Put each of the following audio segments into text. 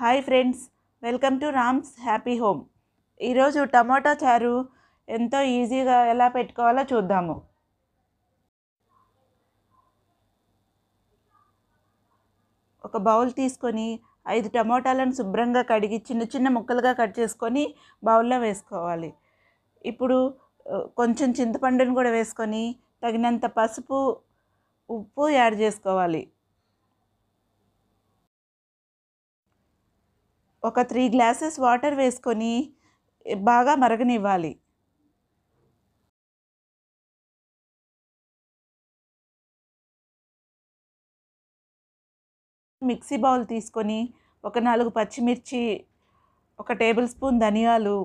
hi friends welcome to Ram's happy home ఈరోజు టమాటా చారు ఎంతో ఈజీగా ఎలా పెట్టుకోవాలో చూద్దాము ఒక బౌల్ తీసుకొని ఐదు టమోటాలను శుభ్రంగా కడిగి చిన్న చిన్న ముక్కలుగా కట్ చేసుకొని బౌల్లో వేసుకోవాలి ఇప్పుడు కొంచెం చింతపండును కూడా వేసుకొని తగినంత పసుపు ఉప్పు యాడ్ చేసుకోవాలి ఒక త్రీ గ్లాసెస్ వాటర్ వేసుకొని బాగా మరగనివ్వాలి మిక్సీ బౌల్ తీసుకొని ఒక నాలుగు పచ్చిమిర్చి ఒక టేబుల్ స్పూన్ ధనియాలు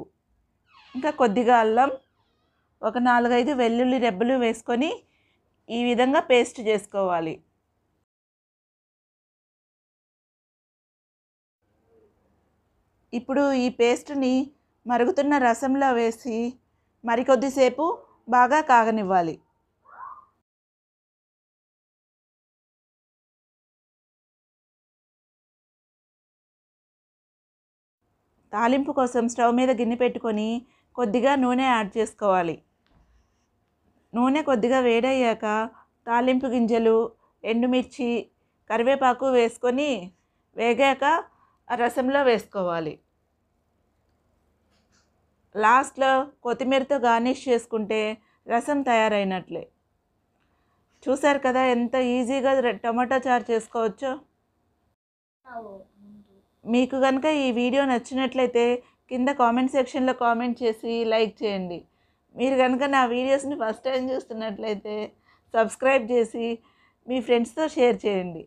ఇంకా కొద్దిగా అల్లం ఒక నాలుగైదు వెల్లుల్లి రెబ్బలు వేసుకొని ఈ విధంగా పేస్ట్ చేసుకోవాలి ఇప్పుడు ఈ పేస్ట్ని మరుగుతున్న రసంలో వేసి మరికొద్దిసేపు బాగా కాగనివ్వాలి తాలింపు కోసం స్టవ్ మీద గిన్నె పెట్టుకొని కొద్దిగా నూనె యాడ్ చేసుకోవాలి నూనె కొద్దిగా వేడయ్యాక తాలింపు గింజలు ఎండుమిర్చి కరివేపాకు వేసుకొని వేగాక ఆ రసంలో వేసుకోవాలి లాస్ట్లో కొత్తిమీరతో గార్నిష్ చేసుకుంటే రసం తయారైనట్లే చూసారు కదా ఎంత ఈజీగా టమాటా చారు చేసుకోవచ్చో మీకు కనుక ఈ వీడియో నచ్చినట్లయితే కింద కామెంట్ సెక్షన్లో కామెంట్ చేసి లైక్ చేయండి మీరు కనుక నా వీడియోస్ని ఫస్ట్ టైం చూస్తున్నట్లయితే సబ్స్క్రైబ్ చేసి మీ ఫ్రెండ్స్తో షేర్ చేయండి